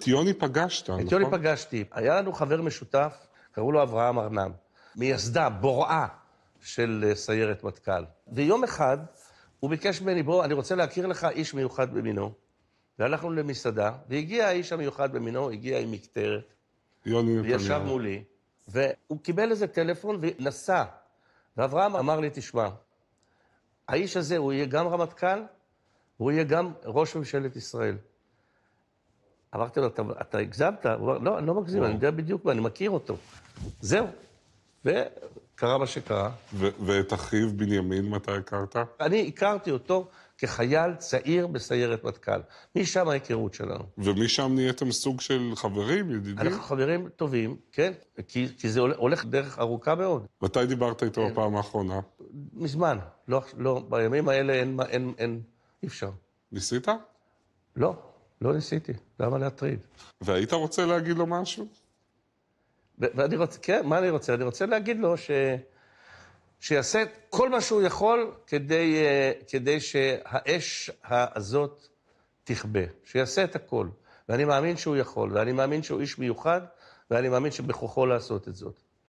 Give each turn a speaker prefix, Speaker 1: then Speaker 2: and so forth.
Speaker 1: את יוני פגשת,
Speaker 2: נכון? את יוני פגשתי. היה לנו חבר משותף, קראו לו אברהם ארנם, מייסדה, בוראה של אה, סיירת מטכ"ל. ויום אחד הוא ביקש ממני, בוא, אני רוצה להכיר לך איש מיוחד במינו. והלכנו למסעדה, והגיע האיש המיוחד במינו, הגיע עם מקטרת.
Speaker 1: יוני נתניהו. וישב מולי,
Speaker 2: והוא קיבל איזה טלפון ונסע. ואברהם אמר לי, תשמע, האיש הזה, הוא יהיה גם רמטכ"ל, הוא יהיה גם ראש ממשלת ישראל. אמרתי לו, אתה, אתה הגזמת? הוא אמר, לא, אני לא מגזים, אני אוקיי. יודע בדיוק מה, אני מכיר אותו. זהו. וקרה מה שקרה. ואת אחיו בנימין מתי הכרת? אני הכרתי אותו כחייל צעיר בסיירת מטכ"ל. משם ההיכרות שלנו. ומשם נהייתם סוג של חברים, ידידים? אנחנו חברים טובים, כן, כי, כי זה הולך דרך ארוכה מאוד. מתי דיברת איתו כן. הפעם האחרונה? מזמן. לא, לא, בימים האלה אין, אין, אין, אי אפשר. ניסית? לא. לא ניסיתי, למה להטריד? והיית רוצה להגיד לו משהו? ואני רוצה, כן, מה אני רוצה? אני רוצה להגיד לו ש... שיעשה כל מה שהוא יכול כדי, אה, כדי שהאש הזאת תכבה, שיעשה את הכל. ואני מאמין שהוא יכול, ואני מאמין שהוא איש מיוחד, ואני מאמין שבכוחו לעשות את זאת.